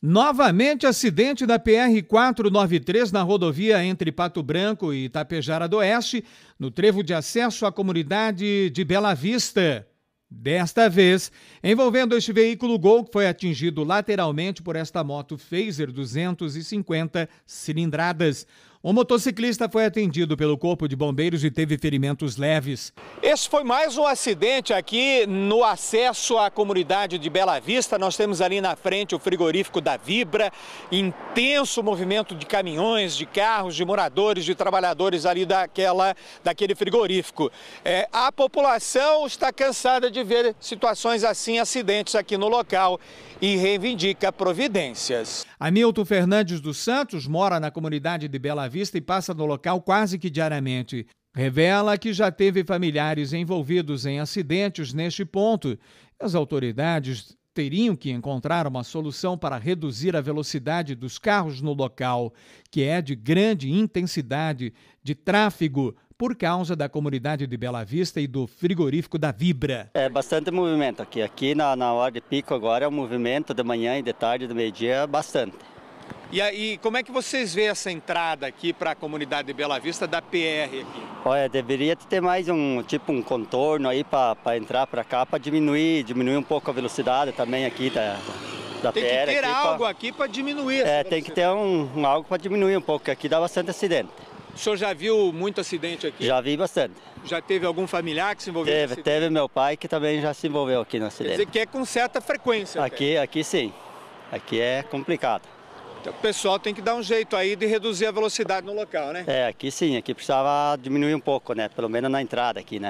Novamente acidente da PR 493 na rodovia entre Pato Branco e Itapejara do Oeste, no trevo de acesso à comunidade de Bela Vista. Desta vez, envolvendo este veículo Gol que foi atingido lateralmente por esta moto Phaser 250 cilindradas. Um motociclista foi atendido pelo Corpo de Bombeiros e teve ferimentos leves. Esse foi mais um acidente aqui no acesso à comunidade de Bela Vista. Nós temos ali na frente o frigorífico da Vibra, intenso movimento de caminhões, de carros, de moradores, de trabalhadores ali daquela, daquele frigorífico. É, a população está cansada de ver situações assim, acidentes aqui no local e reivindica providências. Hamilton Fernandes dos Santos mora na comunidade de Bela Vista e passa no local quase que diariamente. Revela que já teve familiares envolvidos em acidentes neste ponto. As autoridades teriam que encontrar uma solução para reduzir a velocidade dos carros no local, que é de grande intensidade de tráfego por causa da comunidade de Bela Vista e do frigorífico da Vibra. É bastante movimento aqui. Aqui na, na hora de pico agora é um movimento de manhã e de tarde, do meio-dia, bastante. E aí, como é que vocês vê essa entrada aqui para a comunidade de Bela Vista da PR aqui? Olha, deveria ter mais um tipo um contorno aí para entrar para cá, para diminuir, diminuir um pouco a velocidade também aqui da, da tem PR. Tem que ter aqui algo pra... aqui para diminuir. É, tem que ter um, um algo para diminuir um pouco, porque aqui dá bastante acidente. O senhor já viu muito acidente aqui? Já vi bastante. Já teve algum familiar que se envolveu? Teve, teve meu pai que também já se envolveu aqui no acidente. Quer dizer que é com certa frequência. Aqui, aqui sim. Aqui é complicado. Então, o pessoal tem que dar um jeito aí de reduzir a velocidade no local, né? É, aqui sim, aqui precisava diminuir um pouco, né? Pelo menos na entrada aqui, né?